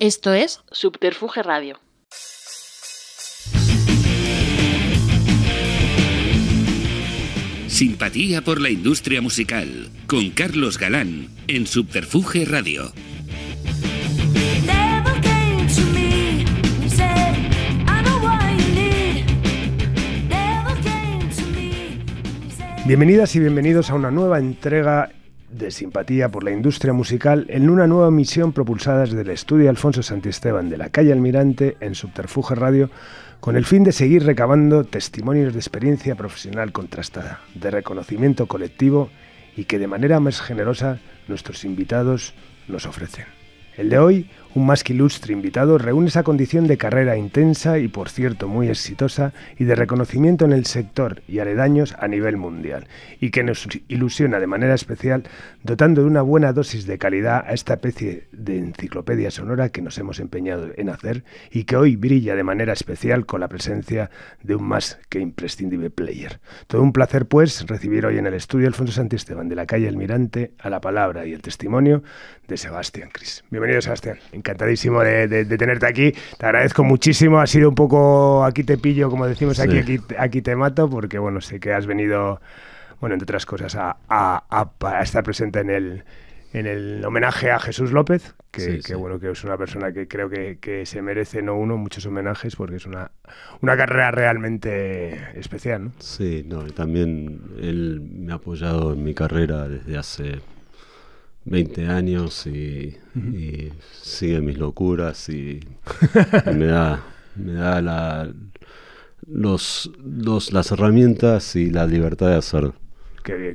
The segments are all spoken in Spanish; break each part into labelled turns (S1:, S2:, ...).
S1: Esto es Subterfuge Radio. Simpatía
S2: por la industria musical, con Carlos Galán, en Subterfuge Radio.
S1: Bienvenidas y bienvenidos a una nueva entrega de simpatía por la industria musical en una nueva misión propulsada desde el estudio Alfonso Santisteban de la calle Almirante en Subterfuge Radio con el fin de seguir recabando testimonios de experiencia profesional contrastada, de reconocimiento colectivo y que de manera más generosa nuestros invitados nos ofrecen. El de hoy, un más que ilustre invitado reúne esa condición de carrera intensa y por cierto muy exitosa y de reconocimiento en el sector y aledaños a nivel mundial y que nos ilusiona de manera especial dotando de una buena dosis de calidad a esta especie de enciclopedia sonora que nos hemos empeñado en hacer y que hoy brilla de manera especial con la presencia de un más que imprescindible player. Todo un placer pues recibir hoy en el estudio Alfonso Santisteban de la calle Almirante a la palabra y el testimonio de Sebastián Cris. Bienvenido Sebastián encantadísimo de, tenerte aquí. Te agradezco muchísimo. Ha sido un poco aquí te pillo, como decimos aquí, aquí, te mato, porque bueno, sé que has venido, bueno, entre otras cosas, a, estar presente en el en el homenaje a Jesús López, que, bueno, que es una persona que creo que, se merece, no uno, muchos homenajes, porque es una, una carrera realmente especial.
S2: ¿no? Sí, no, también él me ha apoyado en mi carrera desde hace 20 años y, sigue mis locuras y, me da, me da los, los, las herramientas y la libertad de hacer,
S1: De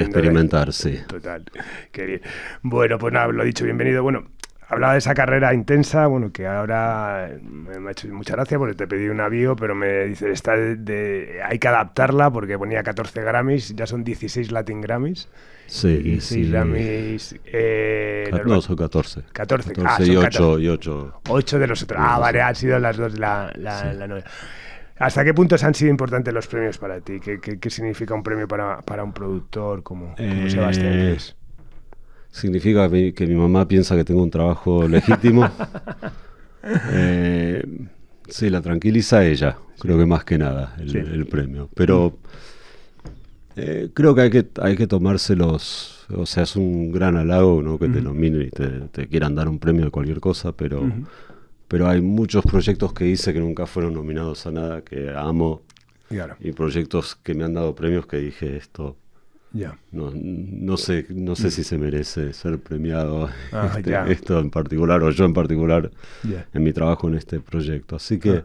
S1: experimentar, sí. Total, qué bien. Bueno, pues nada, lo dicho, bienvenido. Bueno, hablaba de esa carrera intensa, bueno, que ahora me ha hecho mucha gracia porque te pedí un avión, pero me dice, está de, hay que adaptarla porque ponía 14 Grammys, ya son 16 Latin Grammys.
S2: Sí, sí.
S1: Grammys. Eh, no, son 14. 14, 14 son y 8, 14. y 8. 8 de los otros. Ah, vale, han sido las dos la, la, ¿Hasta qué puntos han sido importantes los premios para ti? ¿Qué, qué, significa un premio para, para un productor como, como eh, Sebastián?
S2: significa que mi, mamá piensa que tengo un trabajo legítimo. Eh, sí, la tranquiliza ella, creo que más que nada, el, premio. Pero eh, creo que hay que, hay que tomárselos, o sea, es un gran halago ¿no? que te nominen y te, quieran dar un premio de cualquier cosa, pero... Pero hay muchos proyectos que hice que nunca fueron nominados a nada, que amo. Y proyectos que me han dado premios que dije esto no, no, sé, no sé si se merece ser premiado ah, este, esto en particular, o yo en particular, en mi trabajo en este proyecto. Así que ah.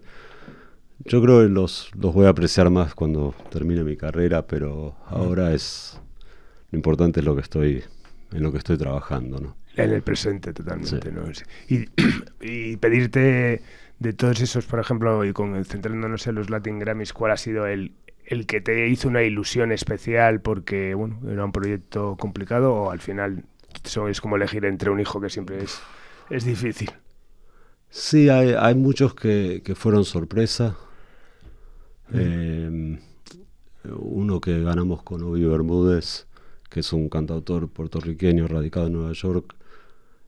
S2: yo creo que los, los voy a apreciar más cuando termine mi carrera, pero ah. ahora es lo importante es lo que estoy, en lo que estoy trabajando, ¿no? En
S1: el presente totalmente, Y, y pedirte de todos esos, por ejemplo, y con, centrándonos en los Latin Grammys, ¿cuál ha sido el el que te hizo una ilusión especial porque bueno, era un proyecto complicado o al final es como elegir entre un hijo que siempre es, es difícil?
S2: Sí, hay, hay muchos que, fueron sorpresa. Eh, uno que ganamos con Ubi Bermúdez, que es un cantautor puertorriqueño radicado en Nueva York,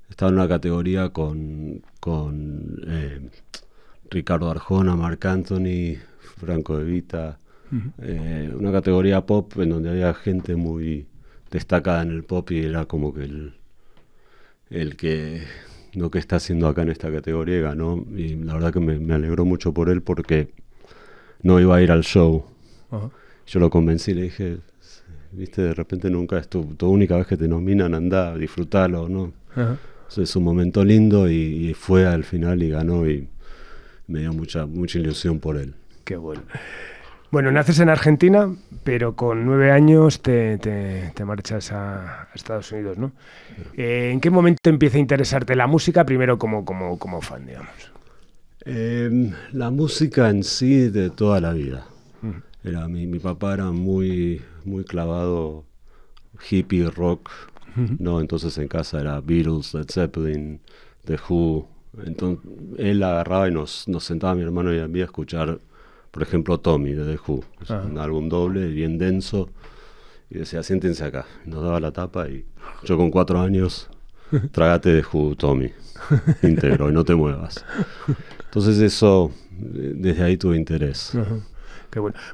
S2: estaba en una categoría con, con eh, Ricardo Arjona, Marc Anthony, Franco Evita, eh, una categoría pop en donde había gente muy destacada en el pop y era como que el, el que lo que está haciendo acá en esta categoría ganó y la verdad que me, alegró mucho por él porque no iba a ir al show. Yo lo convencí, le dije, viste, de repente nunca es tu, única vez que te nominan, anda, disfrútalo, ¿no? Es un momento lindo y, fue al final y ganó y me dio mucha, mucha ilusión por él.
S1: Qué bueno. Bueno, naces en Argentina,
S2: pero con nueve
S1: años te, te, te marchas a, Estados Unidos, ¿no? Eh, ¿En qué momento empieza a interesarte la música? Primero como, como, como fan, digamos.
S2: Em, la música en sí de toda la vida. Era, mi, mi papá era muy, muy clavado hippie rock, ¿no? Entonces en casa era Beatles, Led Zeppelin, The Who. Entonces él agarraba y nos, nos sentaba a mi hermano y a mí a escuchar por ejemplo, Tommy de The Who, un álbum doble, bien denso, y decía, siéntense acá. nos daba la tapa y yo con cuatro años, trágate de Who, Tommy, íntegro, y no te muevas. Entonces eso, desde ahí tuve interés.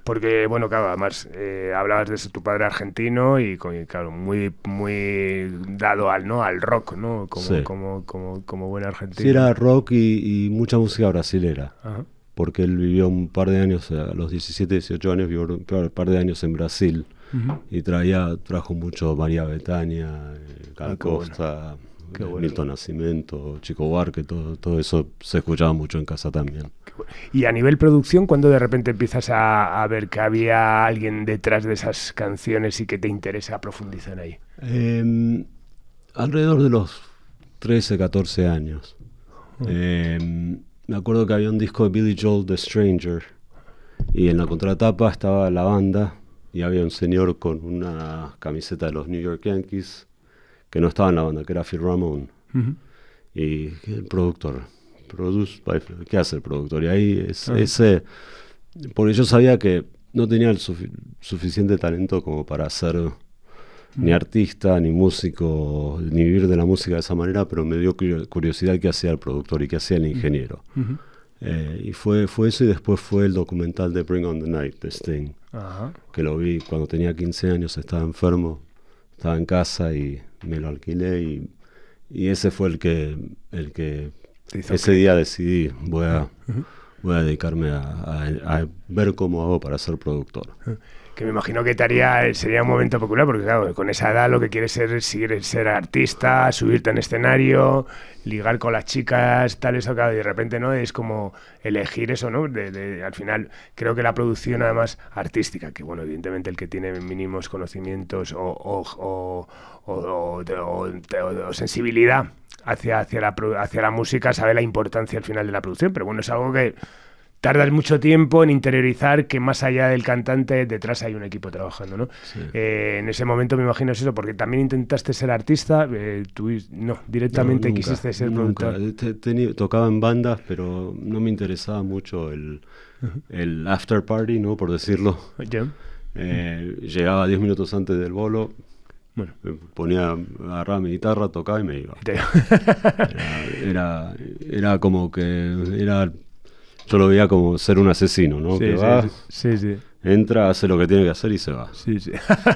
S1: Porque, bueno, claro, además eh, hablabas de tu padre argentino y, claro, muy, muy dado al, ¿no? al rock, ¿no? Como, sí. como, buen argentino. Sí, era rock
S2: y, y mucha música brasilera. Ajá porque él vivió un par de años, eh, a los 17, 18 años, vivió un par de años en Brasil y traía, trajo mucho María Betania, eh, ah, Calcosta, Costa, bueno. Milton Nacimiento, Chico Barque, todo, todo eso se escuchaba mucho en casa también.
S1: Y a nivel producción, ¿cuándo de repente empiezas a, ver que había alguien detrás de esas canciones y que te interesa profundizar ahí?
S2: Em, alrededor de los 13, 14 años me acuerdo que había un disco de Billy Joel, The Stranger, y en la contratapa estaba la banda y había un señor con una camiseta de los New York Yankees que no estaba en la banda, que era Phil Ramone. Y el productor, produce ¿qué hace el productor? Y ahí ese, porque yo sabía que no tenía el suficiente talento como para hacer ni artista, ni músico, ni vivir de la música de esa manera, pero me dio curiosidad qué hacía el productor y qué hacía el ingeniero. Eh, y fue, fue eso y después fue el documental de Bring on the Night, de Sting, que lo vi cuando tenía 15 años, estaba enfermo, estaba en casa y me lo alquilé y, ese fue el que, el que ese día decidí, voy a, voy a dedicarme a, ver cómo hago para ser productor
S1: que me imagino que te haría, sería un momento popular, porque claro, con esa edad lo que quieres es ser artista, subirte en escenario, ligar con las chicas, tal, eso, claro, y de repente, ¿no? Es como elegir eso, ¿no? al final, creo que la producción, además, artística, que bueno, evidentemente el que tiene mínimos conocimientos o, sensibilidad hacia, hacia, la, hacia la música sabe la importancia al final de la producción, pero bueno, es algo que tardas mucho tiempo en interiorizar que más allá del cantante detrás hay un equipo trabajando, ¿no? Eh, en ese momento me imagino eso, porque también intentaste ser artista, eh, tú no, directamente quisiste ser nunca.
S2: productor. tocaba en bandas, pero no me interesaba mucho el, el after party, ¿no? Por decirlo. Eh, llegaba 10 minutos antes del bolo, bueno. Ponía, agarraba mi guitarra, tocaba y me iba. Era, era, era, como que era yo lo veía como ser un asesino, ¿no? que va, entra, hace lo que tiene que hacer y se va.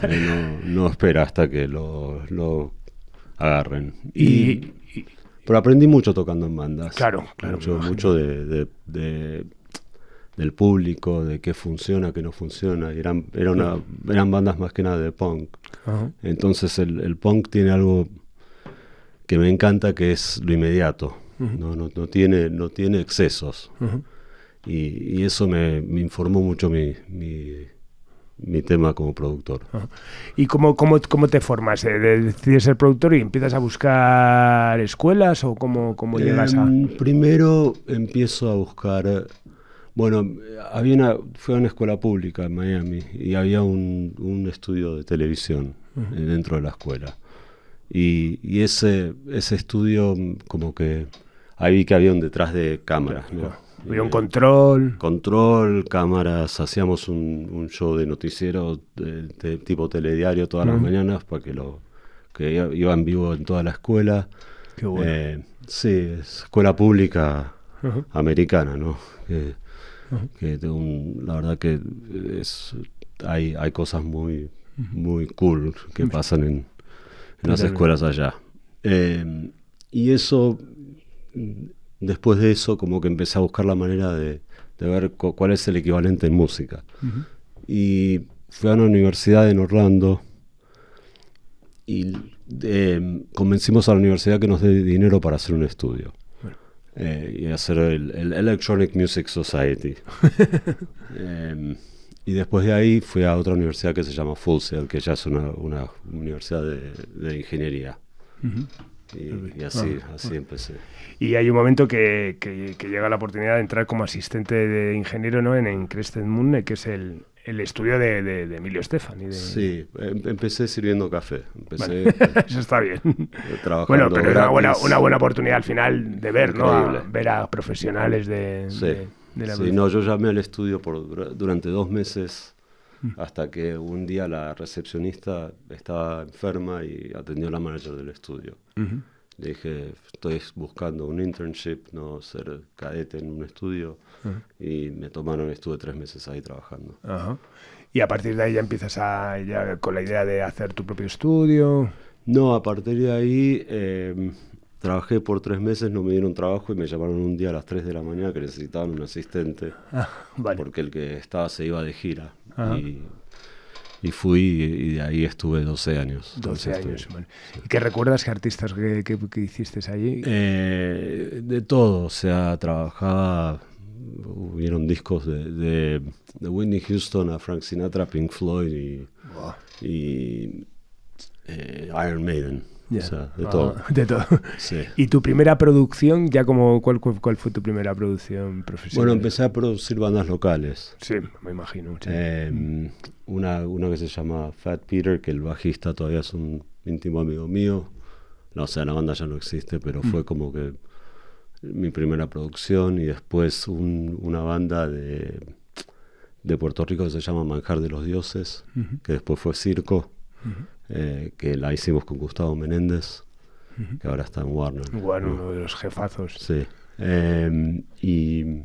S2: Eh, no, no, espera hasta que lo, lo agarren. Y, pero aprendí mucho tocando en bandas. Claro, claro. Mucho, de, del público, de qué funciona, qué no funciona. eran, era eran bandas más que nada de punk. Entonces el, punk tiene algo que me encanta que es lo inmediato. no, no, tiene, no tiene excesos y, eso me, informó mucho mi, tema como productor.
S1: ¿Y cómo, cómo, te formas? Eh, ¿De ¿Decides ser productor y empiezas a buscar escuelas o cómo, llegas a...?
S2: Em, primero empiezo a buscar... Bueno, había fue a una escuela pública en Miami y había un, estudio de televisión eh, dentro de la escuela. Y, ese, ese estudio como que ahí vi que había un detrás de cámaras. ¿no? Había un control. Control, cámaras, hacíamos un, show de noticiero de, tipo telediario todas las mañanas para que lo que iba en vivo en toda la escuela. Qué bueno. Eh, sí, escuela pública americana, ¿no? la verdad que es, hay, cosas muy, muy cool que pasan en, las escuelas allá. Eh, y eso después de eso como que empecé a buscar la manera de, ver cuál es el equivalente en música. Y fui a una universidad en Orlando y em, convencimos a la universidad que nos dé dinero para hacer un estudio. Eh, y hacer el, Electronic Music Society. Em, y después de ahí fui a otra universidad que se llama Full que ya es una, universidad de, ingeniería. y, y, así, así empecé.
S1: Y hay un momento que, llega la oportunidad de entrar como asistente de ingeniero ¿no? en, en Moon, que es el,
S2: el estudio de, de, Emilio Estefan. Sí, em, empecé sirviendo café. Eso está bien. bueno, pero era una buena, una buena oportunidad al final de ver, ¿no? A,
S1: ver a profesionales de, sí. la Sí, no,
S2: yo llamé al estudio por, durante dos meses mm. hasta que un día la recepcionista estaba enferma y atendió a la manager del estudio. Uh le dije, estoy buscando un internship, no ser cadete en un estudio. Y me tomaron, estuve tres meses ahí trabajando.
S1: Y a partir de ahí ya empiezas a, ya
S2: con la idea de hacer tu propio estudio. No, a partir de ahí em, trabajé por tres meses, no me dieron trabajo y me llamaron un día a las 3 de la mañana que necesitaban un asistente. Ah, Porque el que estaba se iba de gira. Y y fui y, de ahí estuve 12 años. 12 años, ¿Y qué recuerdas, qué artistas que, hiciste allí? Eh, de todo, o sea, trabajaba, hubieron discos de, de, Whitney Houston a Frank Sinatra, Pink Floyd y, y eh, Iron Maiden. Ah, de, todo. de todo. ¿Y tu primera
S1: producción, ya como cuál, cuál, fue tu primera producción profesional? Bueno, empecé
S2: a producir bandas locales. Sí, me imagino. Em, una, que se llama Fat Peter, que el bajista todavía es un íntimo amigo mío. No, o sea, la banda ya no existe, pero fue mm. como que mi primera producción y después una banda de, de, Puerto Rico que se llama Manjar de los Dioses, que después fue Circo, eh, que la hicimos con Gustavo Menéndez, que ahora está en Warner. Warner,
S1: uno de los jefazos. Sí.
S2: Em, y,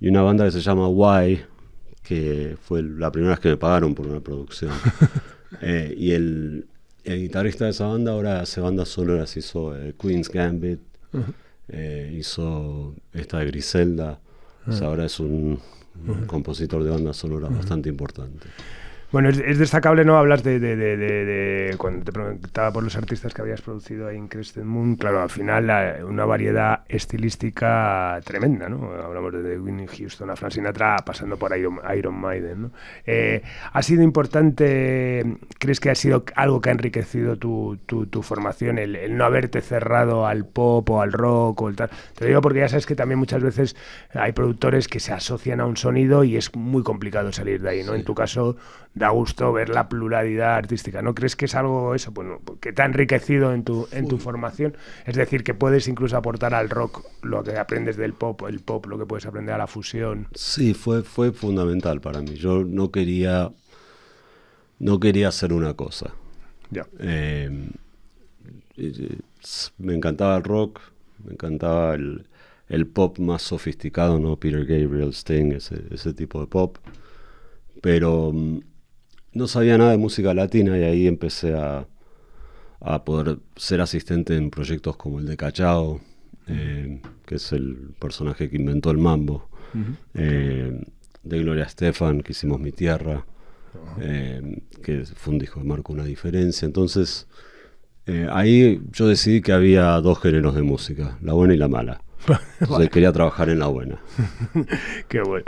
S2: y, una banda que se llama Why, que fue la primera vez que me pagaron por una producción. Eh, y el, guitarrista de esa banda ahora hace bandas las hizo eh, Queen's Gambit, eh, hizo esta de Griselda, ahora es un, compositor de bandas solo bastante
S1: importante. Bueno, es, destacable no hablas de, de, de, de, cuando te preguntaba por los artistas que habías producido ahí en Crescent Moon, claro, al final eh, una variedad estilística tremenda, ¿no? Hablamos de Winnie Houston a Frank Sinatra, pasando por Iron, Iron Maiden, ¿no? Eh, ¿Ha sido importante, crees que ha sido algo que ha enriquecido tu, tu, formación, el, no haberte cerrado al pop o al rock o el tal? Te lo digo porque ya sabes que también muchas veces hay productores que se asocian a un sonido y es muy complicado salir de ahí, ¿no? En tu caso, gusto ver la pluralidad artística. ¿No crees que es algo eso, bueno, que te ha enriquecido en tu, en tu formación? Es decir, que puedes incluso aportar al rock lo que aprendes del pop, el pop, lo que puedes aprender a la fusión.
S2: Sí, fue, fue fundamental para mí. Yo no quería, no quería hacer una cosa. Em, me encantaba el rock, me encantaba el, pop más sofisticado, ¿no? Peter Gabriel, Sting, ese, tipo de pop. Pero mm, no sabía nada de música latina y ahí empecé a, poder ser asistente en proyectos como el de Cachao, eh, que es el personaje que inventó el mambo, eh, de Gloria Estefan, que hicimos Mi Tierra, eh, que fue un disco que marcó una diferencia. Entonces, ahí yo decidí que había dos géneros de música, la buena y la mala. Entonces quería trabajar en la buena.
S1: Qué bueno.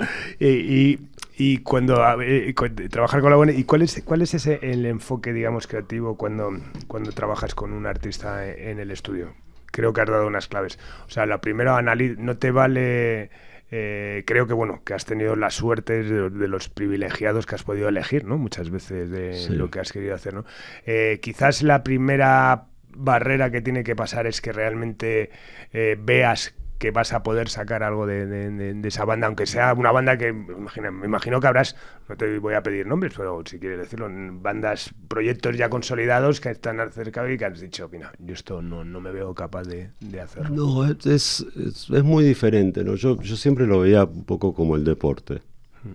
S1: Y cuando, eh, trabajar con la buena, ¿y cuál es cuál es ese el enfoque digamos creativo cuando cuando trabajas con un artista eh, en el estudio? Creo que has dado unas claves. O sea, la primera no te vale eh, creo que bueno que has tenido la suerte de, los privilegiados que has podido elegir no muchas veces de lo que has querido hacer no quizás la primera barrera que tiene que pasar es que realmente veas que vas a poder sacar algo de, esa banda, aunque sea una banda que, imagina, me imagino que habrás, no te voy a pedir nombres, pero si quieres decirlo, bandas, proyectos ya consolidados que están cerca y que has dicho, mira, yo esto no, me veo capaz de, de hacerlo.
S2: No, es, muy diferente, ¿no? Yo, siempre lo veía un poco como el deporte. Hmm.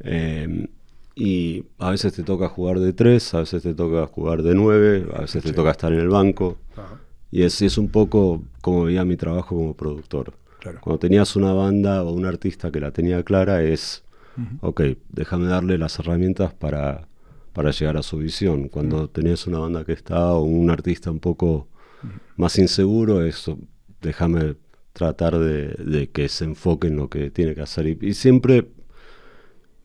S2: Em, y a veces te toca jugar de tres, a veces te toca jugar de nueve, a veces te toca estar en el banco. Y es, es un poco como veía mi trabajo como productor. Cuando tenías una banda o un artista que la tenía clara, es, ok, déjame darle las herramientas para, llegar a su visión. Cuando tenías una banda que está o un artista un poco más inseguro, eso, déjame tratar de, que se enfoque en lo que tiene que hacer. Y, siempre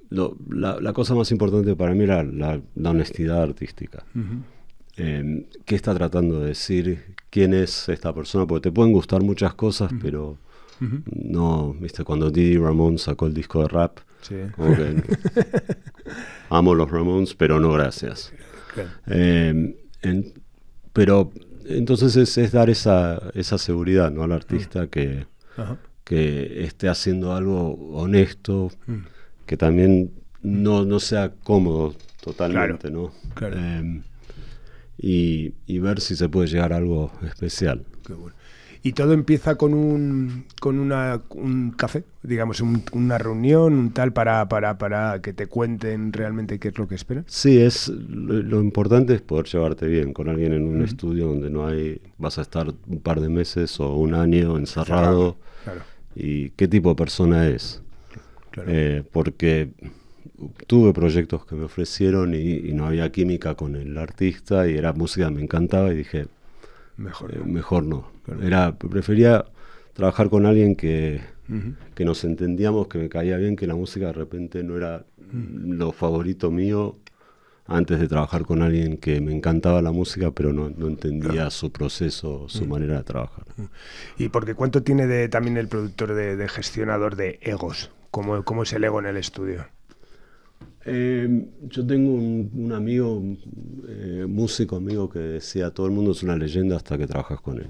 S2: la, cosa más importante para mí era la, honestidad artística. Em, qué está tratando de decir, quién es esta persona, porque te pueden gustar muchas cosas, pero no, viste, cuando Didi Ramón sacó el disco de rap, como que, amo los Ramones, pero no gracias. Em, pero entonces es, es, dar esa, esa seguridad ¿no? al mm. artista que, que esté haciendo algo honesto, mm. que también no, sea cómodo totalmente, ¿no? Em, y, ver si se puede llegar a algo especial. Qué bueno.
S1: Y todo empieza con un, con una, un café, digamos, una reunión, un tal, para, para, para que te cuenten realmente qué es lo que esperan.
S2: Sí, es, lo, importante es poder llevarte bien con alguien en un estudio donde no hay, vas a estar un par de meses o un año encerrado. Y qué tipo de persona es. Claro. Eh, porque tuve proyectos que me ofrecieron y, no había química con el artista y era música me encantaba y dije mejor eh, no. mejor no era prefería trabajar con alguien que, que nos entendíamos que me caía bien que la música de repente no era mm. lo favorito mío antes de trabajar con alguien que me encantaba la música, pero no, entendía su proceso, su mm. manera de trabajar. Mm.
S1: Y porque cuánto tiene de, también el productor de, gestionador de egos, ¿Cómo, ¿Cómo, es el ego en el estudio.
S2: Eh, yo tengo un, amigo, eh, músico amigo, que decía, todo el mundo es una leyenda hasta que trabajas con él.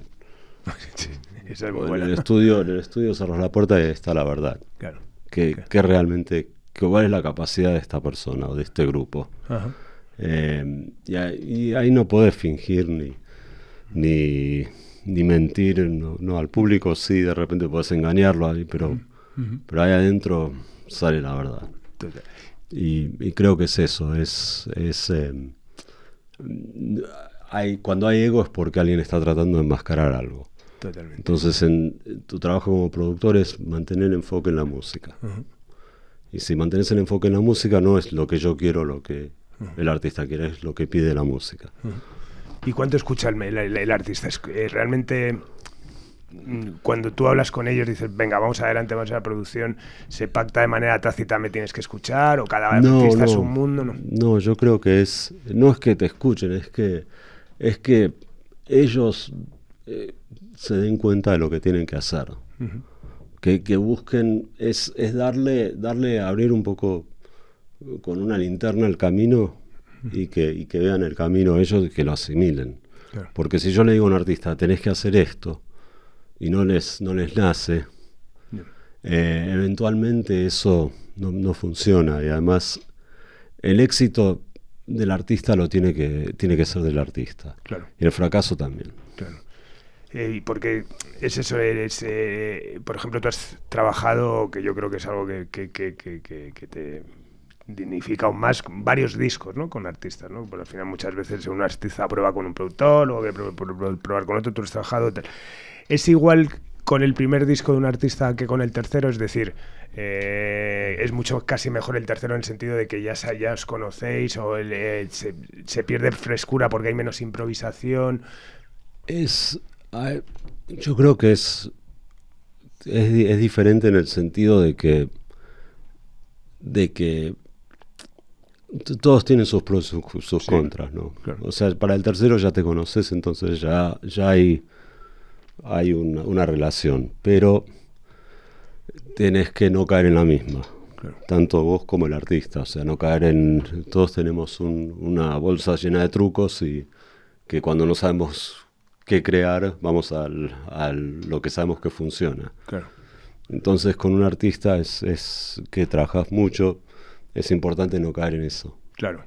S1: En el
S2: estudio, en el estudio cerras la puerta y está la verdad. Claro. Que, que realmente, que cuál es la capacidad de esta persona o de este grupo. Eh, y, ahí, no puedes fingir ni, ni, ni mentir, no, al público sí, de repente puedes engañarlo ahí, pero, pero ahí adentro sale la verdad. Y, creo que es eso, es... es em, cuando hay ego es porque alguien está tratando de enmascarar algo. Entonces, en, eh, tu trabajo como productor es mantener el enfoque en la música. Y si mantienes el enfoque en la música, no es lo que yo quiero, lo que el artista quiere, es lo que pide la música.
S1: ¿Y cuánto escucha el, el, ¿Es artista? Eh, ¿Realmente cuando tú hablas con ellos dices, venga, vamos adelante, vamos a la producción, se pacta de manera tácita, me tienes que escuchar, o cada artista es un
S2: mundo, ¿no? yo creo que es, no es que te escuchen, es que, es que ellos eh, se den cuenta de lo que tienen que hacer. que, busquen, es, es darle, darle, abrir un poco con una linterna el camino y, que, vean el camino ellos y que lo asimilen. Porque si yo le digo a un artista, tenés que hacer esto, y no les, no les nace, eh, eventualmente eso no, funciona. Y además el éxito del artista lo tiene que, tiene que ser del artista. Claro. Y el fracaso también. Claro.
S1: Eh, porque es eso, es, eh, por ejemplo, tú has trabajado, que yo creo que es algo que, que, que, que te dignifica aún más varios discos ¿no? con artistas, ¿no? Porque al final muchas veces un artista prueba con un productor, luego probar con otro, tú has trabajado... Tal es igual con el primer disco de un artista que con el tercero, es decir, eh, es mucho casi mejor el tercero en el sentido de que ya, ya os conocéis o eh, se, pierde frescura porque hay menos improvisación. Es, yo
S2: creo que es, es, diferente en el sentido de que, de que todos tienen sus pros y sus, contras, ¿no? O sea, para el tercero ya te conoces, entonces ya, ya hay hay una, relación, pero tenés que no caer en la misma. Tanto vos como el artista, o sea, no caer en... Todos tenemos una bolsa llena de trucos y que cuando no sabemos qué crear, vamos a lo que sabemos que funciona. Claro. Entonces con un artista es, es que trabajas mucho, es importante no caer en eso. Claro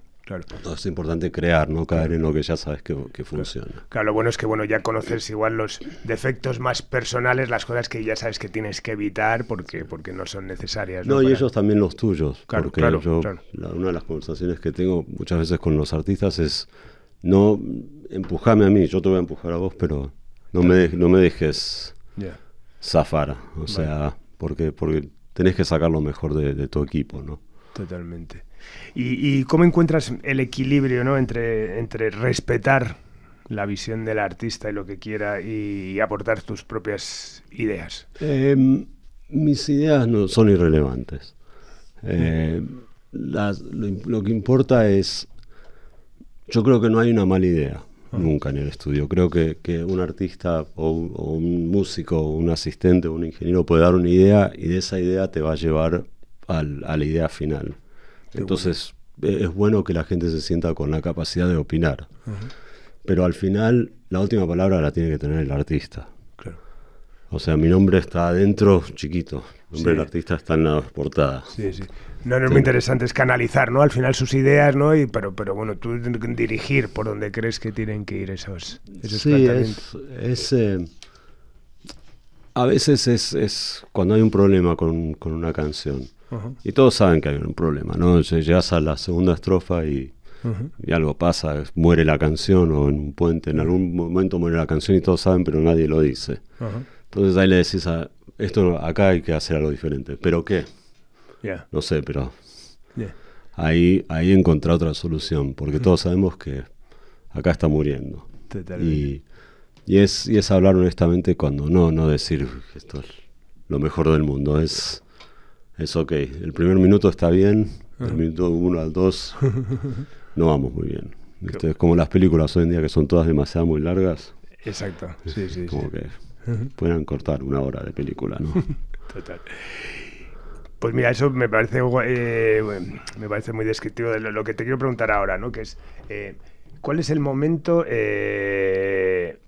S2: es importante crear, no caer en lo que ya sabes que, funciona.
S1: Claro. lo bueno es que bueno ya conoces igual los defectos más personales, las cosas que ya sabes que tienes que evitar porque, porque no son necesarias. No, y ellos
S2: también los tuyos. Claro, porque claro, yo, una de las conversaciones que tengo muchas veces con los artistas es no empujame a mí, yo te voy a empujar a vos, pero no, me, no me dejes yeah. zafar. O sea, porque, porque tenés que sacar lo mejor de tu equipo, ¿no?
S1: Totalmente. ¿Y, cómo encuentras el equilibrio entre, entre respetar la visión del artista y lo que quiera y, aportar tus propias ideas?
S2: Em, mis ideas no son irrelevantes. Em, lo, que importa es, yo creo que no hay una mala idea ah. nunca en el estudio. Creo que, un artista o, un músico, o un asistente, o un ingeniero puede dar una idea y de esa idea te va a llevar a la idea final. Entonces e, es bueno que la gente se sienta con la capacidad de opinar. Pero al final la última palabra la tiene que tener el artista. Claro. O sea, mi nombre está adentro chiquito. El nombre del artista está en la portada. Sí,
S1: sí. No, es muy interesante, es canalizar, ¿no? Al final sus ideas, ¿no? pero, pero bueno, tú dirigir por donde crees que tienen que ir esos, esos sí, Es,
S2: es eh, a veces es, es, cuando hay un problema con, con una canción. Y todos saben que hay un problema, ¿no? Llegas a la segunda estrofa y, algo pasa, muere la canción o en un puente, en algún momento muere la canción y todos saben, pero nadie lo dice. Entonces ahí le decís, a, esto acá hay que hacer algo diferente. ¿Pero qué? No sé, pero ahí, ahí encontrar otra solución, porque todos sabemos que acá está muriendo. Y, es, es hablar honestamente cuando no, no decir esto es lo mejor del mundo, es es ok. El primer minuto está bien, ah. el minuto 1 al 2 no vamos muy bien. entonces como las películas hoy en día que son todas demasiado muy largas.
S1: Exacto, sí, sí. Como que
S2: puedan cortar una hora de película, ¿no?
S1: Total. Pues mira, eso me parece, eh, me parece muy descriptivo de lo, que te quiero preguntar ahora, ¿no? Que es, eh, ¿cuál es el momento... Eh,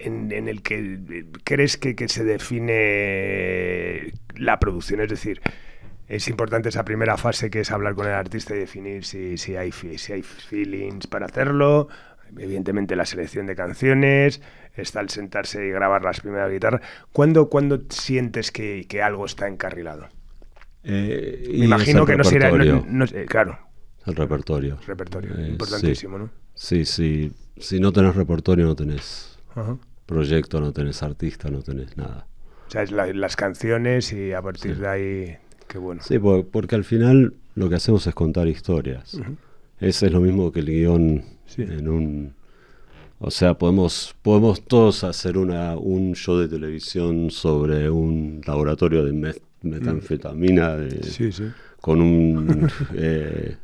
S1: en, el que eh, crees que, se define la producción? Es decir, es importante esa primera fase que es hablar con el artista y definir si, hay, si hay feelings para hacerlo, evidentemente la selección de canciones, está el sentarse y grabar las primeras guitarras. ¿Cuándo, cuándo sientes que, algo está encarrilado?
S2: Eh, imagino que no será... claro. El repertorio. Repertorio, eh, importantísimo, ¿no? Sí, sí. Si no tenés repertorio, no tenés proyecto, no tenés artista, no tenés nada.
S1: O sea, es las canciones y a partir de ahí, qué bueno. Sí,
S2: porque, al final lo que hacemos es contar historias. Ese es lo mismo que el guión en un... O sea, podemos, podemos todos hacer una, un show de televisión sobre un laboratorio de metanfetamina con un, eh,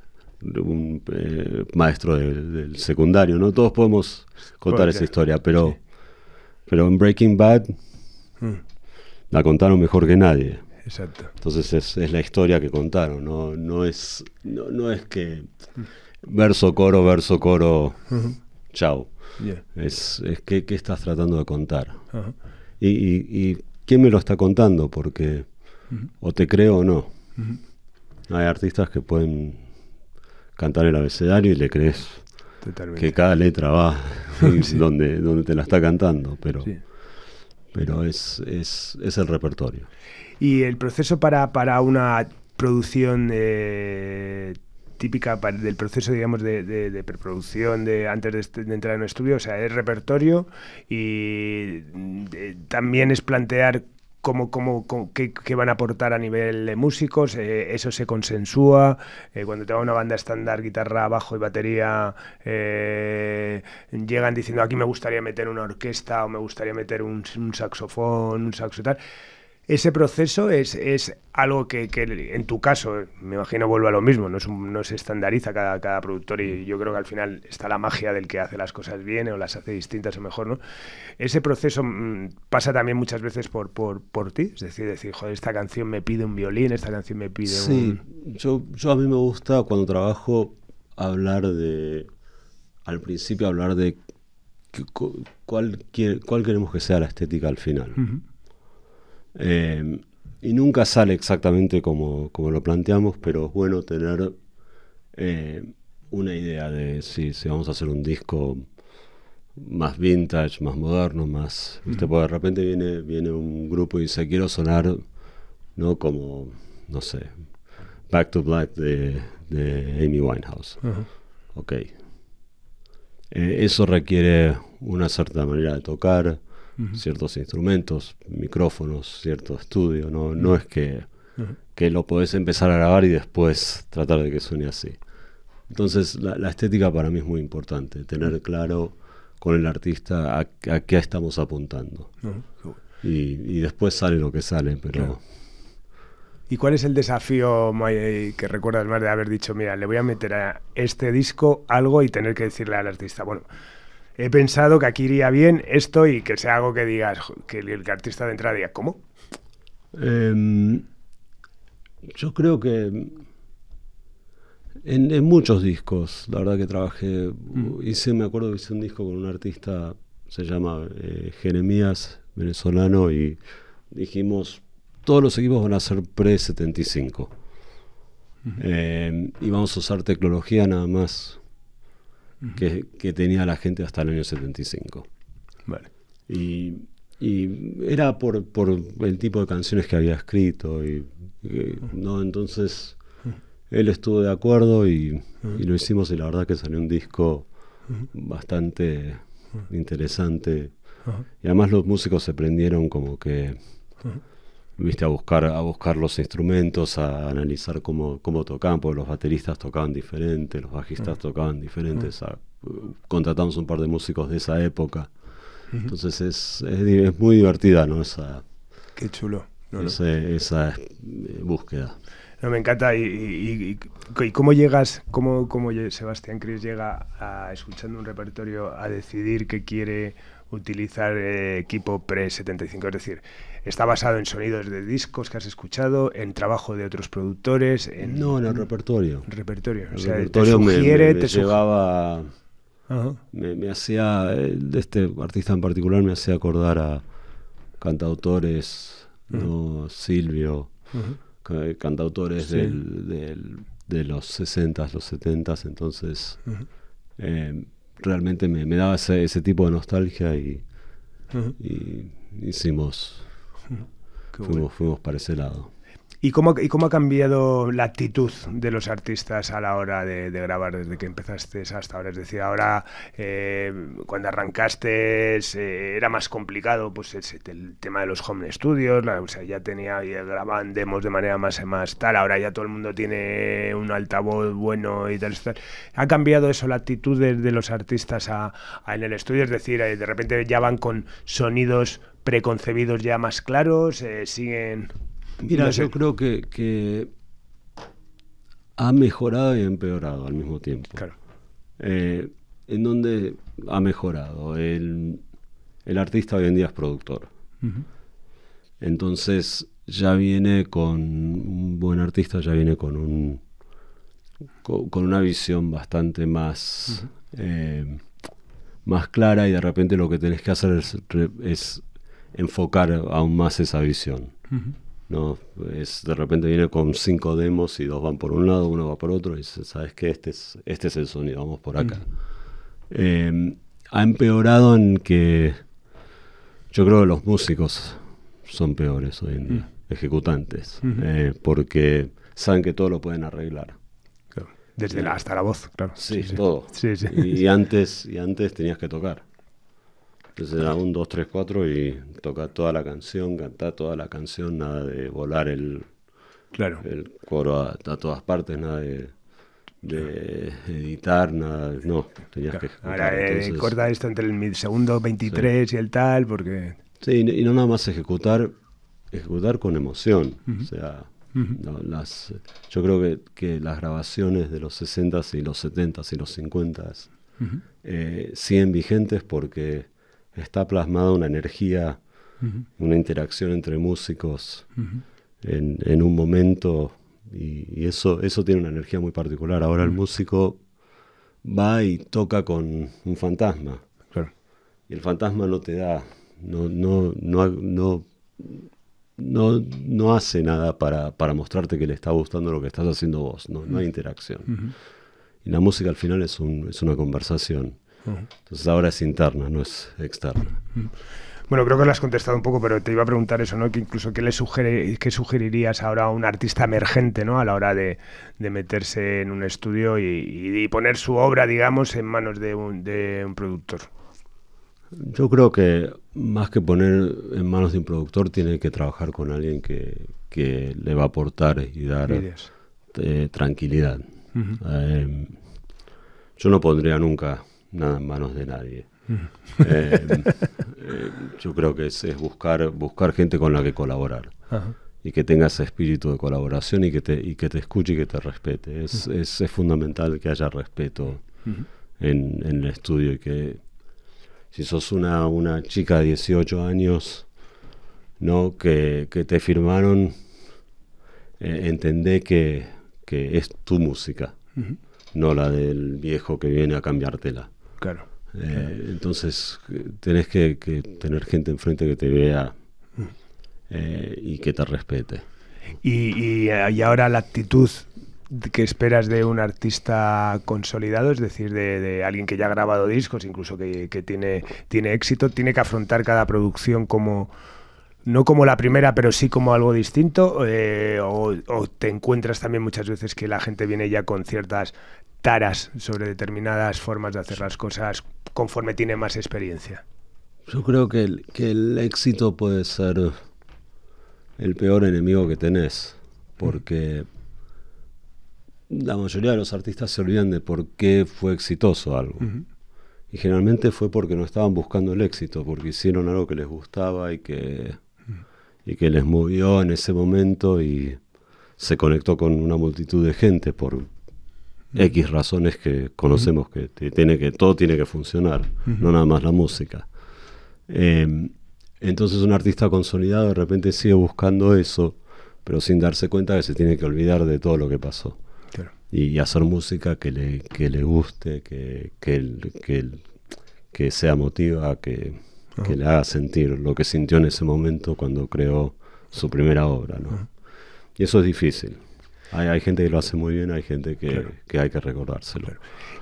S2: eh, maestro del secundario, ¿no? Todos podemos contar esa historia, pero pero en Breaking Bad hmm. la contaron mejor que nadie. Exacto. Entonces es, la historia que contaron, no, no, es, no, es que verso, coro, verso, coro, chao. Es, es que, ¿qué estás tratando de contar? y, y, quién me lo está contando? Porque o te creo o no. Hay artistas que pueden cantar el abecedario y le crees que cada letra va donde, donde te la está cantando, pero, pero es, el repertorio. Y el proceso para, una
S1: producción eh, típica del proceso, digamos, de, preproducción de, antes de, de, entrar en un estudio, o sea, es repertorio y mm, también es plantear cómo, cómo, qué, van a aportar a nivel de músicos, eh, eso se consensúa, eh, cuando te va una banda estándar, guitarra, bajo y batería, eh, llegan diciendo aquí me gustaría meter una orquesta o me gustaría meter un, un saxofón, un saxo y tal ese proceso es, algo que, en tu caso, me imagino, vuelve a lo mismo, no, se estandariza cada, productor y yo creo que al final está la magia del que hace las cosas bien o las hace distintas o mejor, ¿no? Ese proceso mm, pasa también muchas veces por, por, por, ti, es decir, decir, esta canción me pide un violín, esta canción me pide un...
S2: yo, yo a mí me gusta cuando trabajo hablar de, al principio hablar de cuál, cuál queremos que sea la estética al final. Eh, y nunca sale exactamente como, lo planteamos, pero es bueno tener eh, una idea de si, si, vamos a hacer un disco más vintage, más moderno, más... Porque de repente viene, viene un grupo y dice, quiero sonar, ¿no? Como, no sé, Back to Black de, Amy Winehouse. Ok. Eh, eso requiere una cierta manera de tocar, ciertos instrumentos, micrófonos, cierto estudio. No, no es que, que, lo podés empezar a grabar y después tratar de que suene así. Entonces la, estética para mí es muy importante, tener claro con el artista a, qué estamos apuntando. y, y, después sale lo que sale, pero...
S1: ¿Y cuál es el desafío que recuerdas más de haber dicho, mira, le voy a meter a este disco algo y tener que decirle al artista, bueno, he pensado que aquí iría bien esto y que sea algo que digas, que el, artista de entrada diga, ¿cómo?
S2: Em, yo creo que en, muchos discos, la verdad que trabajé, mm. hice, me acuerdo que hice un disco con un artista, se llama eh, Jeremías, venezolano, y dijimos, todos los equipos van a ser pre-75. Em, y vamos a usar tecnología nada más que, tenía la gente hasta el año 75. Vale. Y, y era por, el tipo de canciones que había escrito. Eh, no Entonces él estuvo de acuerdo y, lo hicimos y la verdad que salió un disco bastante interesante. Y además los músicos se prendieron como que viste a buscar a buscar los instrumentos a analizar cómo, cómo tocaban porque los bateristas tocaban diferente los bajistas mm. tocaban diferentes mm. contratamos un par de músicos de esa época entonces es, es, muy divertida no esa qué chulo no, esa eh, búsqueda
S1: no, me encanta. ¿Y, cómo llegas, cómo, cómo Sebastián Cris llega a, escuchando un repertorio, a decidir qué quiere utilizar eh, equipo pre-75, es decir, está basado en sonidos de discos que has escuchado, en trabajo de otros productores, en... No, en el repertorio. Repertorio, o sea, te sugiere, me,
S2: llevaba... Me, hacía, eh, de este artista en particular me hacía acordar a cantautores, ¿no? Silvio, cantautores del, de los 60s, los 70s, entonces realmente me, me daba ese, tipo de nostalgia y, hicimos, fuimos, fuimos para ese lado.
S1: ¿Y cómo, ¿Y cómo ha cambiado la actitud de los artistas a la hora de, grabar desde que empezaste hasta ahora? Es decir, ahora eh, cuando arrancaste era más complicado pues el tema de los home studios, o sea, ya tenía y grababan demos de manera más, más tal, ahora ya todo el mundo tiene un altavoz bueno y tal. ¿Ha cambiado eso la actitud de, los artistas en el estudio? Es decir, eh, de repente ya van con sonidos preconcebidos ya más claros, eh, siguen... Mira, yo
S2: creo que, ha mejorado y empeorado al mismo tiempo. Claro. Eh, en dónde ha mejorado. El, artista hoy en día es productor. Entonces ya viene con un buen artista, ya viene con un con, una visión bastante más eh, más clara y de repente lo que tenés que hacer es, enfocar aún más esa visión. No, es, de repente viene con cinco demos y dos van por un lado, uno va por otro y ¿sabes que Este es, este es el sonido, vamos por acá. Em, ha empeorado en que yo creo que los músicos son peores hoy en día, ejecutantes, eh, porque saben que todo lo pueden arreglar. Desde la, hasta la voz, claro. Sí, todo. Sí, Y, antes, y antes tenías que tocar. Entonces era un, dos, tres, cuatro y toca toda la canción, canta toda la canción, nada de volar el, claro. el coro a, todas partes, nada de editar, nada, no, tenías que... Ahora, eh, corta esto entre el segundo 23 y
S1: el tal, porque...
S2: Sí, y, no nada más ejecutar, ejecutar con emoción, o sea, las, yo creo que, las grabaciones de los 60s y los 70s y los 50s eh, siguen vigentes porque está plasmada una energía, una interacción entre músicos en, un momento y, eso, eso tiene una energía muy particular. Ahora el músico va y toca con un fantasma. Y el fantasma no te da, no, no, no, hace nada para, mostrarte que le está gustando lo que estás haciendo vos, no, hay interacción. Y la música al final es, es una conversación. Entonces ahora es interna, no es externa.
S1: Bueno, creo que lo has contestado un poco, pero te iba a preguntar eso, ¿no? Que incluso qué le sugerirías ahora a un artista emergente, ¿no? A la hora de, meterse en un estudio y, poner su obra, digamos, en manos de un, de un productor.
S2: Yo creo que más que poner en manos de un productor, tiene que trabajar con alguien que, le va a aportar y dar eh, tranquilidad. Eh, yo no podría nunca nada en manos de nadie. Mm. Eh, eh, yo creo que es, es, buscar, buscar gente con la que colaborar. Y que tenga ese espíritu de colaboración y que te, que te escuche y que te respete. Es, es, fundamental que haya respeto en, el estudio y que si sos una, una chica de 18 años, ¿no? que, te firmaron, eh, entendé que, es tu música, no la del viejo que viene a cambiártela. Claro. Eh, entonces tenés que, tener gente enfrente que te vea eh, y que te respete. Eh, y, ahora la actitud
S1: que esperas de un artista consolidado, es decir, de, alguien que ya ha grabado discos, incluso que, tiene, tiene éxito, tiene que afrontar cada producción como no como la primera, pero sí como algo distinto, o te encuentras también muchas veces que la gente viene ya con ciertas sobre determinadas formas de hacer las cosas conforme tiene más experiencia.
S2: Yo creo que el, que el éxito puede ser el peor enemigo que tenés, porque la mayoría de los artistas se olvidan de por qué fue exitoso algo. Y generalmente fue porque no estaban buscando el éxito, porque hicieron algo que les gustaba y que, y que les movió en ese momento y se conectó con una multitud de gente por, X razones que conocemos que, tiene que todo tiene que funcionar, no nada más la música. Em, entonces un artista consolidado de repente sigue buscando eso, pero sin darse cuenta que se tiene que olvidar de todo lo que pasó. Y, hacer música que le, que le guste, que, que, sea motiva, ah. que, le haga sentir lo que sintió en ese momento cuando creó su primera obra. ¿no? Y eso es difícil. Hay, gente que lo hace muy bien, hay gente que, hay que recordárselo.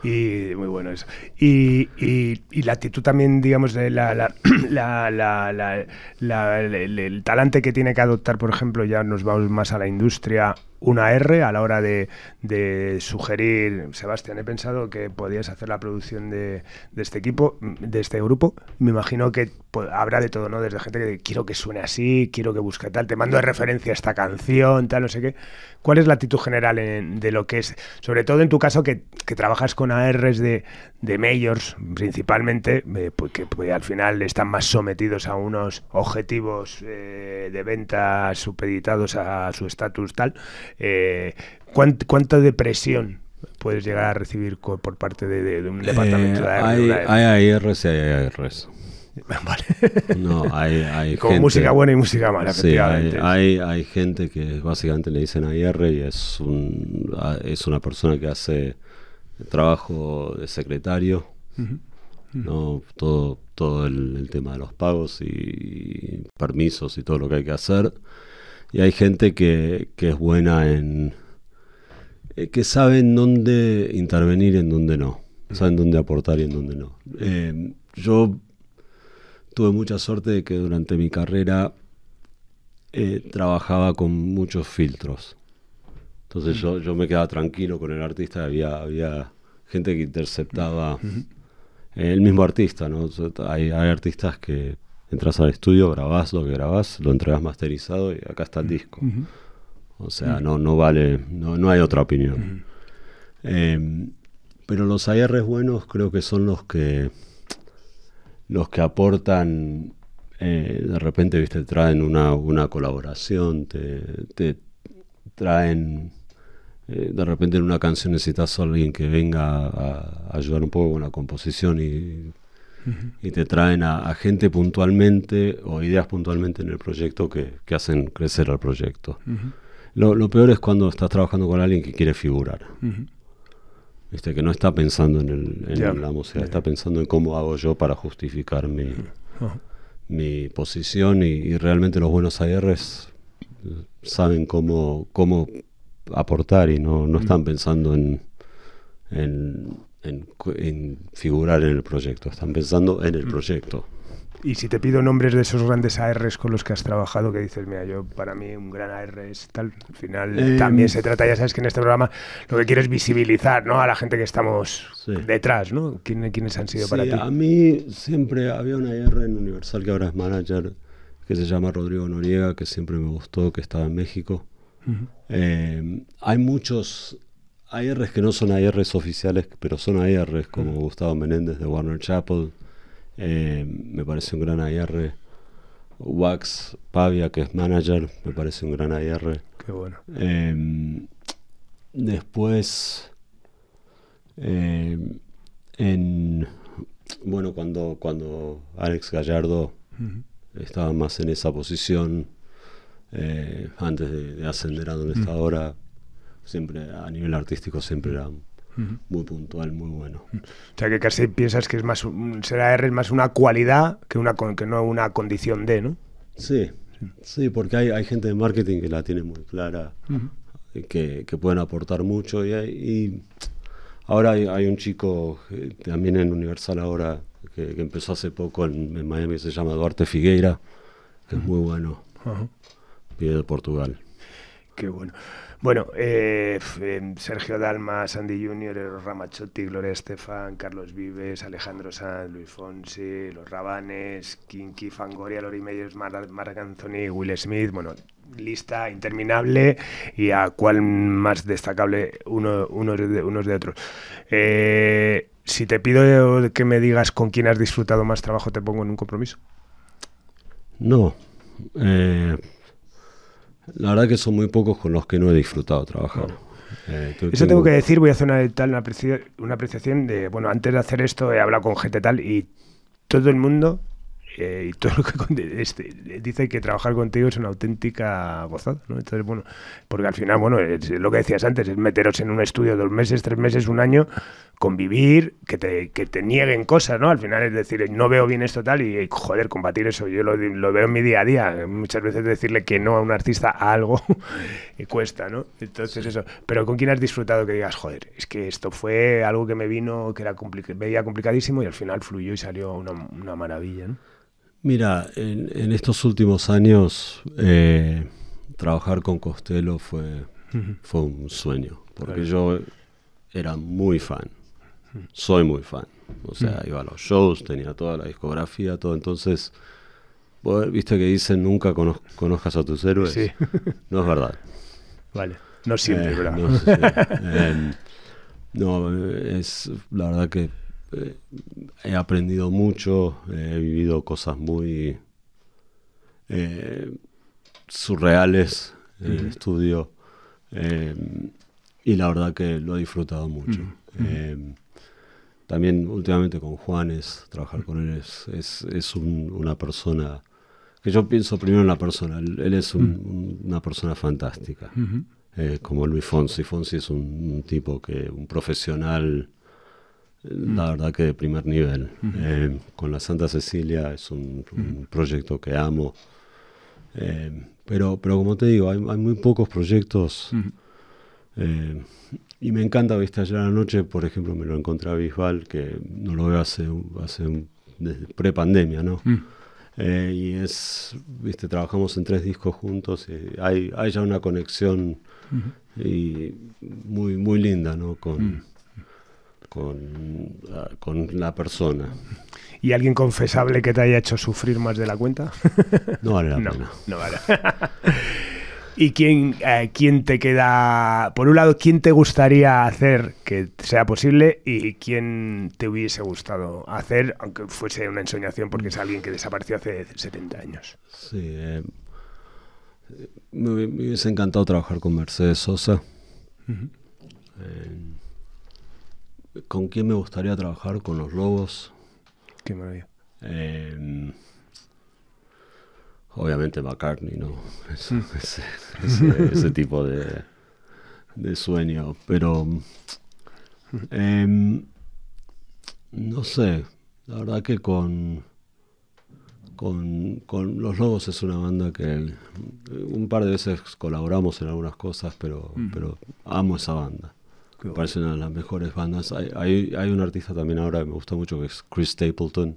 S1: Y muy bueno eso. Y, la actitud también, digamos, de la, el, talante que tiene que adoptar, por ejemplo, ya nos vamos más a la industria, una R a la hora de, sugerir, Sebastián, he pensado que podías hacer la producción de, este equipo, de este grupo. Me imagino que pues, habrá de todo, ¿no? Desde gente que quiero que suene así, quiero que busque tal, te mando de referencia esta canción, tal, no sé qué ¿Cuál es la actitud general de lo que es, sobre todo en tu caso que, trabajas con ARs de, de mayors principalmente, eh, porque pues pues, al final están más sometidos a unos objetivos eh, de venta supeditados a su estatus tal? Eh, ¿Cuánta depresión puedes llegar a recibir por parte de, un departamento de eh, ARs?
S2: hay ARs y hay ARs. No, hay, Con música buena y música mala, sí, hay, hay, gente que básicamente le dicen IR y es, un, es una persona que hace trabajo de secretario, ¿no? todo, todo el, tema de los pagos y, permisos y todo lo que hay que hacer. Y hay gente que, es buena en... Eh, que sabe dónde intervenir y en dónde no. saben en dónde aportar y en dónde no. Eh, yo tuve mucha suerte de que durante mi carrera eh, trabajaba con muchos filtros. Entonces yo, me quedaba tranquilo con el artista, había, había gente que interceptaba el mismo artista, ¿no? Hay, artistas que entras al estudio, grabás lo que grabás, lo entregas masterizado y acá está el disco. O sea, no, no vale, no, hay otra opinión. Em, pero los ARs buenos creo que son los que los que aportan, eh, de repente, viste, traen una, colaboración, te, traen, eh, de repente en una canción necesitas a alguien que venga a, ayudar un poco con la composición y te traen a, gente puntualmente o ideas puntualmente en el proyecto que, hacen crecer al proyecto. lo, peor es cuando estás trabajando con alguien que quiere figurar. Este, que no está pensando en, el, en la música, está pensando en cómo hago yo para justificar mi, posición y, realmente los buenos ARs saben cómo, cómo aportar y no, están mm. pensando en, en, figurar en el proyecto, están pensando en el mm. proyecto.
S1: Y si te pido nombres de esos grandes ARs con los que has trabajado, que dices, mira, yo para mí un gran AR es tal, al final eh, también mm. se trata, ya sabes que en este programa lo que quieres es visibilizar ¿no? a la gente que estamos detrás, ¿no? ¿Quiénes han sido para ti? A
S2: mí siempre había una AR en Universal que ahora es manager, que se llama Rodrigo Noriega, que siempre me gustó, que estaba en México. Eh, hay muchos ARs que no son ARs oficiales, pero son ARs como Gustavo Menéndez de Warner Chapel. Eh, me parece un gran AR. Wax Pavia, que es manager, me parece un gran AR. Qué bueno. Em, después, em, en. Bueno, cuando, cuando Alex Gallardo estaba más en esa posición, eh, antes de, ascender a donde está ahora, siempre a nivel artístico siempre era muy puntual, muy bueno. O sea que casi piensas
S1: que es más será R más una cualidad que una que no una condición d ¿no? Sí,
S2: sí, porque hay, gente de marketing que la tiene muy clara, que, pueden aportar mucho y, ahora hay, un chico eh, también en Universal ahora que, empezó hace poco en, Miami, se llama Duarte Figueira, que es muy bueno, viene de Portugal.
S1: Qué bueno. Bueno, eh, eh, Sergio Dalma, Sandy Junior, Ramachotti, Gloria Estefan, Carlos Vives, Alejandro Sanz, Luis Fonsi, Los Rabanes, Kinky, Fangoria, Lori Meyers, Marc Anthony, Will Smith, bueno, lista interminable y a cuál más destacable uno, de, unos de otros. Eh, si te pido que me digas con quién has disfrutado más trabajo, te pongo en un compromiso.
S2: No, eh, la verdad que son muy pocos con los que no he disfrutado trabajando eh, Eso tengo, que decir,
S1: voy a hacer una, tal, una, apreciación de, bueno, antes de hacer esto he hablado con gente tal y todo el mundo eh, y todo lo que este, dice que trabajar contigo es una auténtica gozada, ¿no? Entonces, bueno, porque al final, bueno, es lo que decías antes, es meteros en un estudio dos meses, tres meses, un año, convivir, que te, que te nieguen cosas, ¿no? Al final es decir, no veo bien esto tal y, eh, joder, combatir eso, yo lo, veo en mi día a día. Muchas veces decirle que no a un artista a algo cuesta, ¿no? Entonces eso, pero ¿con quién has disfrutado que digas, joder, es que esto fue algo que me vino, que era veía complicadísimo y al final fluyó y salió una, una maravilla, ¿no?
S2: Mira, en, estos últimos años eh, trabajar con Costello fue, fue un sueño, porque yo era muy fan, soy muy fan. O sea, iba a los shows, tenía toda la discografía, todo. Entonces, viste que dicen nunca conozcas a tus héroes. No es verdad. Vale, no siempre, eh, No, em, no, es la verdad que eh, he aprendido mucho, he vivido cosas muy eh, surreales en el estudio eh, y la verdad que lo he disfrutado mucho. también últimamente con Juanes, trabajar con él es, una persona que yo pienso primero en la persona. Él, es una persona fantástica, como Luis Fonsi. Fonsi es un, tipo que, un profesional la verdad que de primer nivel. Eh, con la Santa Cecilia es un, proyecto que amo. Eh, pero, pero como te digo, hay, muy pocos proyectos. Eh, y me encanta, viste, ayer a la noche, por ejemplo, me lo encontré a Bisbal, que no lo veo hace, hace pre-pandemia, ¿no? y es, viste, trabajamos en tres discos juntos y hay, ya una conexión muy, muy linda, ¿no? Con, con, ah, con la persona.
S1: ¿Y alguien confesable que te haya hecho sufrir más de la cuenta? No vale la no, pena. No vale. ¿Y quién, eh, quién te queda? Por un lado, ¿quién te gustaría hacer que sea posible y quién te hubiese gustado hacer, aunque fuese una ensoñación porque es alguien que desapareció hace 70 años?
S2: Sí, eh, me, hubiese encantado trabajar con Mercedes Sosa. Uh ¿Con quién me gustaría trabajar? Con los lobos. Em, obviamente McCartney, ¿no? Mm. ese, tipo de, de sueño. Pero. Em, no sé. La verdad que con. Con, Los Lobos es una banda que eh, un par de veces colaboramos en algunas cosas, pero, mm. pero amo esa banda me parece una de las mejores bandas. Hay, hay, un artista también ahora que me gusta mucho, que es Chris Stapleton,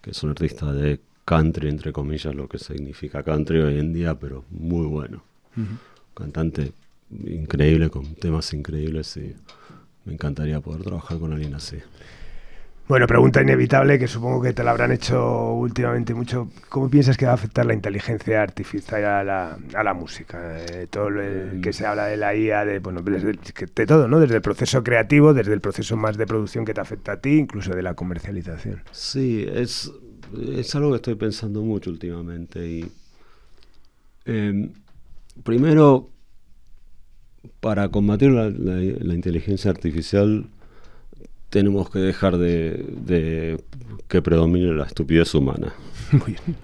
S2: que es un artista de country, entre comillas, lo que significa country hoy en día, pero muy bueno. Cantante increíble, con temas increíbles y me encantaría poder trabajar con alguien así. Bueno, pregunta inevitable
S1: que supongo que te la habrán hecho últimamente mucho. ¿Cómo piensas que va a afectar la inteligencia artificial a la, música? Eh, todo lo mm. que se habla de la IA, de, bueno, todo, ¿no? Desde el proceso creativo, desde el proceso más de producción que te afecta a ti, incluso de la comercialización.
S2: Sí, es, algo que estoy pensando mucho últimamente. Em, primero, para combatir la inteligencia artificial tenemos que dejar de, que predomine la estupidez humana. Muy bien.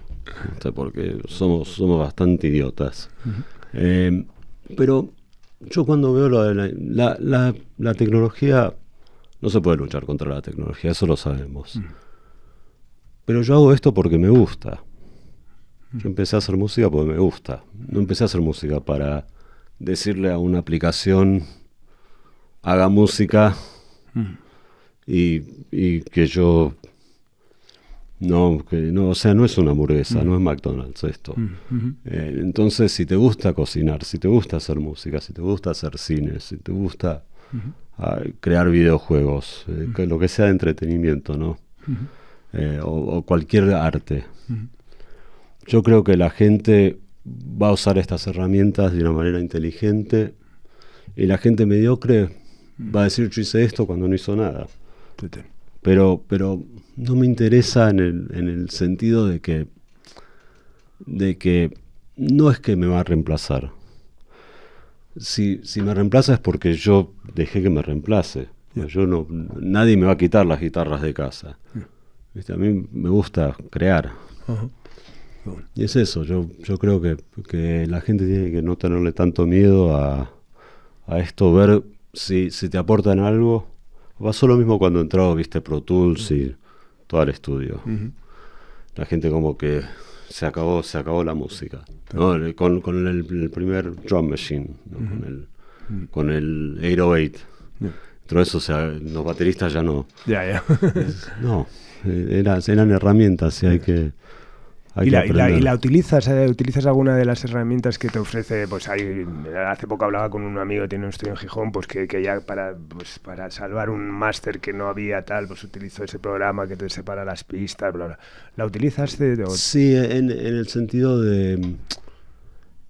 S2: Este, porque somos, somos bastante idiotas. Eh, pero yo cuando veo la, la, la, tecnología, no se puede luchar contra la tecnología, eso lo sabemos. Mm. Pero yo hago esto porque me gusta. Mm. Yo empecé a hacer música porque me gusta. No empecé a hacer música para decirle a una aplicación, haga música. Mm y, que yo no, que no, o sea, no es una hamburguesa, mm. no es McDonald's esto. Mm, eh, entonces, si te gusta cocinar, si te gusta hacer música, si te gusta hacer cine, si te gusta ah, crear videojuegos, eh, lo que sea de entretenimiento, ¿no? Eh, o, cualquier arte. Yo creo que la gente va a usar estas herramientas de una manera inteligente y la gente mediocre va a decir yo hice esto cuando no hizo nada. Pero, pero no me interesa en el, en el sentido de que, de que no es que me va a reemplazar. Si, si me reemplaza es porque yo dejé que me reemplace. Yo no, nadie me va a quitar las guitarras de casa. A mí me gusta crear. Y es eso, yo, yo creo que, que, la gente tiene que no tenerle tanto miedo a, a esto, ver si, si te aportan algo Pasó lo mismo cuando entró, viste, Pro Tools y todo el estudio. La gente como que se acabó, se acabó la música. Con, el, primer drum machine, con, el, con 808. eso, los bateristas ya no. Ya, ya. no, eh, eran, eran herramientas y hay que y, la, y,
S1: utilizas, eh, utilizas alguna de las herramientas que te ofrece, pues hay, hace poco hablaba con un amigo, tiene un estudio en Gijón, pues que, ya para, pues, para salvar un máster que no había tal, pues utilizó ese programa que te separa las pistas, bla, bla.
S2: ¿La utilizas? sí, en, el sentido de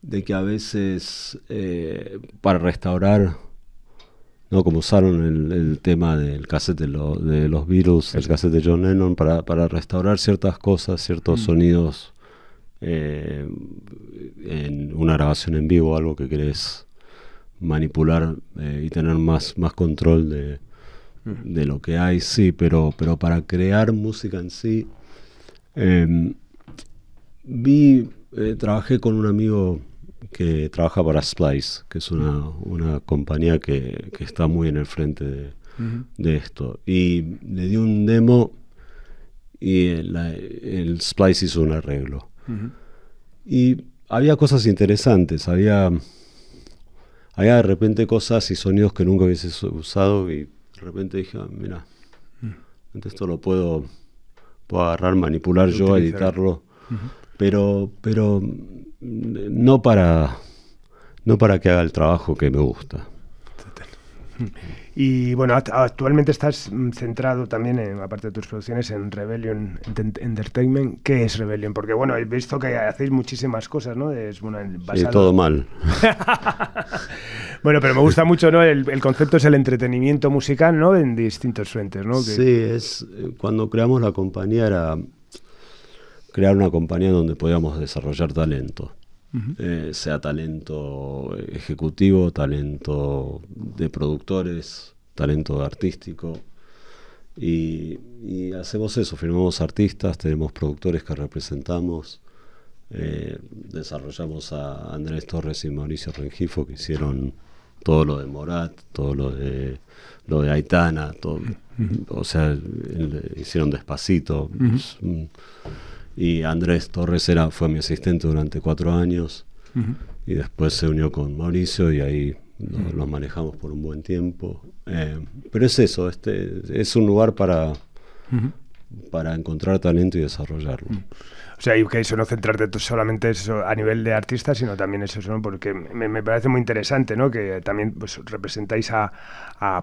S2: de que a veces eh, para restaurar ¿no? como usaron el, tema del cassette de, los virus, el cassette de John Lennon, para, restaurar ciertas cosas, ciertos mm. sonidos eh, en una grabación en vivo, algo que querés manipular eh, y tener más, más control mm. de, lo que hay, sí, pero, pero para crear música en sí, em, vi, eh, trabajé con un amigo que trabaja para Splice, que es una, una compañía que, que, está muy en el frente de, esto. Y le di un demo y el, Splice hizo un arreglo. Y había cosas interesantes, había, había de repente cosas y sonidos que nunca hubiese usado y de repente dije, ah, mira, esto lo puedo, puedo agarrar, manipular yo, editarlo. Pero, pero no para, no para que haga el trabajo que me gusta.
S1: Y bueno, actualmente estás mm, centrado también, en, aparte de tus producciones, en Rebellion Entertainment. ¿Qué es Rebellion? Porque bueno, he visto que hacéis muchísimas cosas, ¿no? Es bueno, todo mal. bueno, pero me gusta mucho, ¿no? El, concepto es el entretenimiento musical, ¿no? En distintos frentes, ¿no? Sí,
S2: es eh, cuando creamos la compañía era crear una compañía donde podíamos desarrollar talento. Eh, sea talento ejecutivo, talento de productores, talento artístico. Y, hacemos eso, firmamos artistas, tenemos productores que representamos, eh, desarrollamos a Andrés Torres y Mauricio Rengifo que hicieron todo lo de Morat, todo lo de lo de Aitana, todo, o sea, hicieron despacito. Y Andrés Torres fue mi asistente durante cuatro años. Y después se unió con Mauricio y ahí lo manejamos por un buen tiempo. Eh, pero es eso, este, es un lugar para, para encontrar talento y desarrollarlo.
S1: O sea, y que eso no centrarte solamente eso, a nivel de artista, sino también eso, porque me, parece muy interesante, ¿no? Que también pues, representáis a,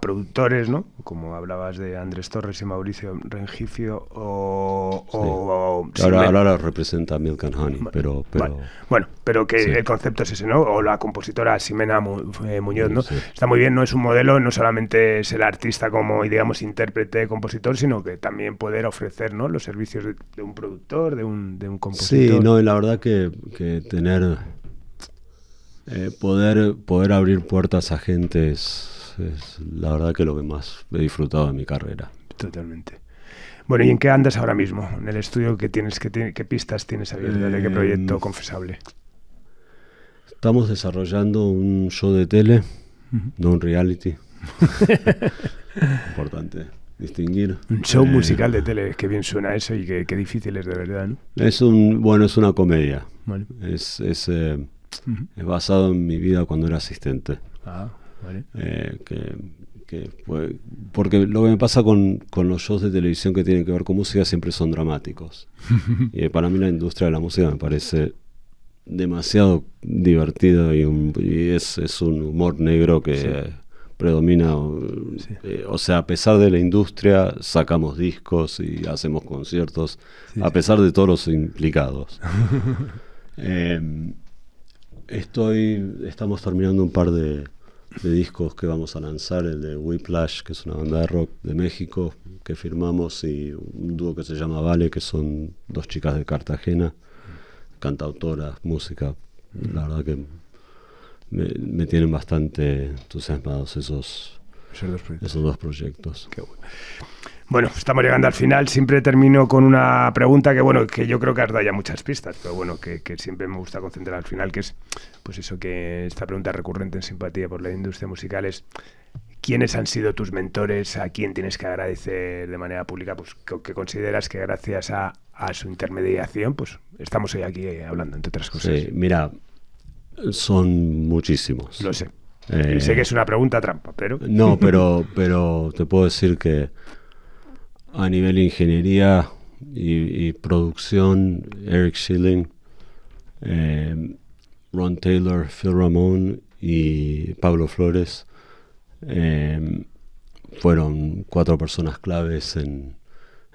S1: productores, ¿no? Como hablabas de Andrés Torres y Mauricio Rengifio, o... ahora,
S2: representa Milkan Honey, pero...
S1: Bueno, pero que el concepto es ese, ¿no? O la compositora Simena eh, Muñoz, ¿no? Está muy bien, no es un modelo, no solamente es el artista como, digamos, intérprete, compositor, sino que también poder ofrecer, ¿no? Los servicios de un productor, de un Sí, no,
S2: la verdad que, tener. Eh, poder, poder abrir puertas a gente es, la verdad que lo que más he disfrutado de mi carrera.
S1: Totalmente. Bueno, ¿y en qué andas ahora mismo? ¿En el estudio que tienes, qué, pistas tienes abiertas? ¿De qué em, proyecto confesable?
S2: Estamos desarrollando un show de tele, no un reality. Importante distinguir. Un show eh, musical de
S1: tele, que bien suena eso y que, difícil es de verdad,
S2: Es un, bueno, es una comedia. Es, eh, es, basado en mi vida cuando era asistente.
S1: Ah, vale.
S2: Eh, que, que porque lo que me pasa con, con, los shows de televisión que tienen que ver con música siempre son dramáticos. y para mí la industria de la música me parece demasiado divertido y, es, es, un humor negro que predomina, eh, o sea, a pesar de la industria, sacamos discos y hacemos conciertos, a pesar de todos los implicados. Em, estoy, estamos terminando un par de, discos que vamos a lanzar, el de Whiplash, que es una banda de rock de México, que firmamos, y un dúo que se llama Vale, que son dos chicas de Cartagena, cantautoras, música, la verdad que me, tienen bastante entusiasmados esos, esos dos proyectos. bueno. estamos llegando al final.
S1: Siempre termino con una pregunta que, bueno, que yo creo que has dado ya muchas pistas, pero bueno, que, siempre me gusta concentrar al final, que es, pues eso, que esta pregunta recurrente en simpatía por la industria musical es, ¿quiénes han sido tus mentores? ¿A quién tienes que agradecer de manera pública? Pues que, consideras que gracias a, su intermediación, pues estamos hoy aquí hablando, entre otras cosas.
S2: Sí, mira, son muchísimos. Lo sé. Eh, sé que es
S1: una pregunta trampa, pero... No,
S2: pero, pero te puedo decir que a nivel ingeniería y, producción, Eric Schilling, eh, Ron Taylor, Phil Ramón y Pablo Flores eh, fueron cuatro personas claves en,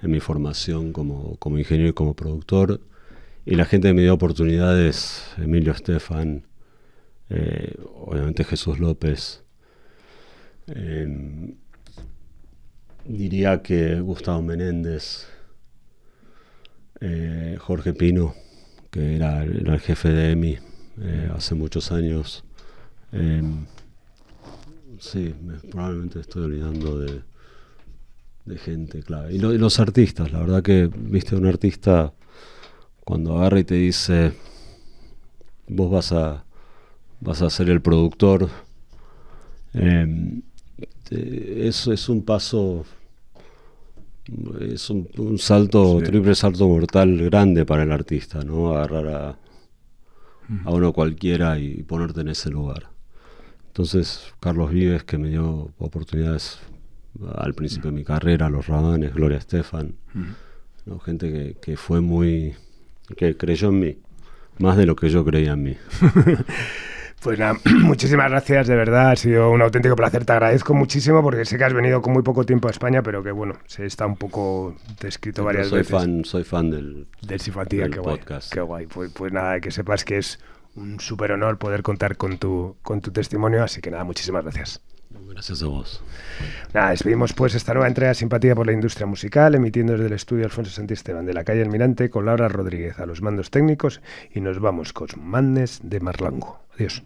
S2: mi formación como, como, ingeniero y como productor. Y la gente que me dio oportunidades, Emilio Estefan, eh, obviamente Jesús López, em, diría que Gustavo Menéndez, eh, Jorge Pino, que era, el jefe de EMI eh, hace muchos años. Em, sí, probablemente estoy olvidando de, gente clave. Y, los artistas, la verdad que, viste, un artista cuando agarra y te dice, vos vas a vas a ser el productor. Em, eso es un paso, es un, salto, triple salto mortal grande para el artista, ¿no? Agarrar a, uno cualquiera y ponerte en ese lugar. Entonces, Carlos Vives, que me dio oportunidades al principio de mi carrera, Los Rabanes, Gloria Estefan, gente que, que fue muy, que creyó en mí, más de lo que yo creía en mí. Pues nada, muchísimas gracias, de verdad, ha sido un auténtico placer.
S1: Te agradezco muchísimo porque sé que has venido con muy poco tiempo a España, pero que bueno, se está un poco descrito varias soy veces. Fan, soy fan
S2: del, del, Sifantía, qué Guay,
S1: qué guay. Pues, pues nada, que sepas que es un súper honor poder contar con tu, con tu testimonio, así que nada, muchísimas gracias. Gracias a vos. Nada, despedimos pues esta nueva entrega de Simpatía por la Industria Musical, emitiendo desde el estudio Alfonso Santisteban de la calle Almirante con Laura Rodríguez a los mandos técnicos y nos vamos con Mandes de Marlango. Adiós.